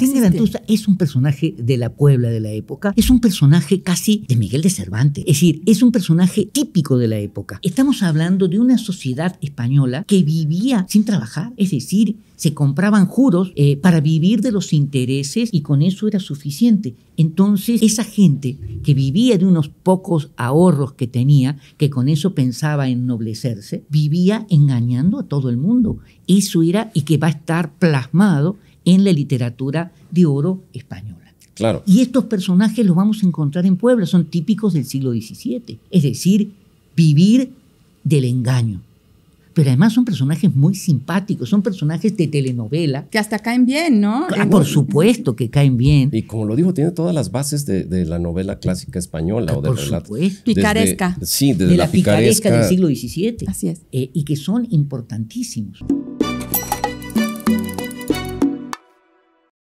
Martín es un personaje de la Puebla de la época, es un personaje casi de Miguel de Cervantes, es decir, es un personaje típico de la época. Estamos hablando de una sociedad española que vivía sin trabajar, es decir, se compraban juros eh, para vivir de los intereses y con eso era suficiente. Entonces, esa gente que vivía de unos pocos ahorros que tenía, que con eso pensaba ennoblecerse, vivía engañando a todo el mundo. Eso era y que va a estar plasmado en la literatura de oro española. Claro. Y estos personajes los vamos a encontrar en Puebla, son típicos del siglo XVII, es decir, vivir del engaño pero además son personajes muy simpáticos, son personajes de telenovela. Que hasta caen bien, ¿no? Ah, por supuesto que caen bien. Y como lo dijo, tiene todas las bases de, la novela clásica española ah, o de por relato. Supuesto. picaresca. Sí, desde de la, la picaresca, del siglo XVII. Así es. Eh, y que son importantísimos.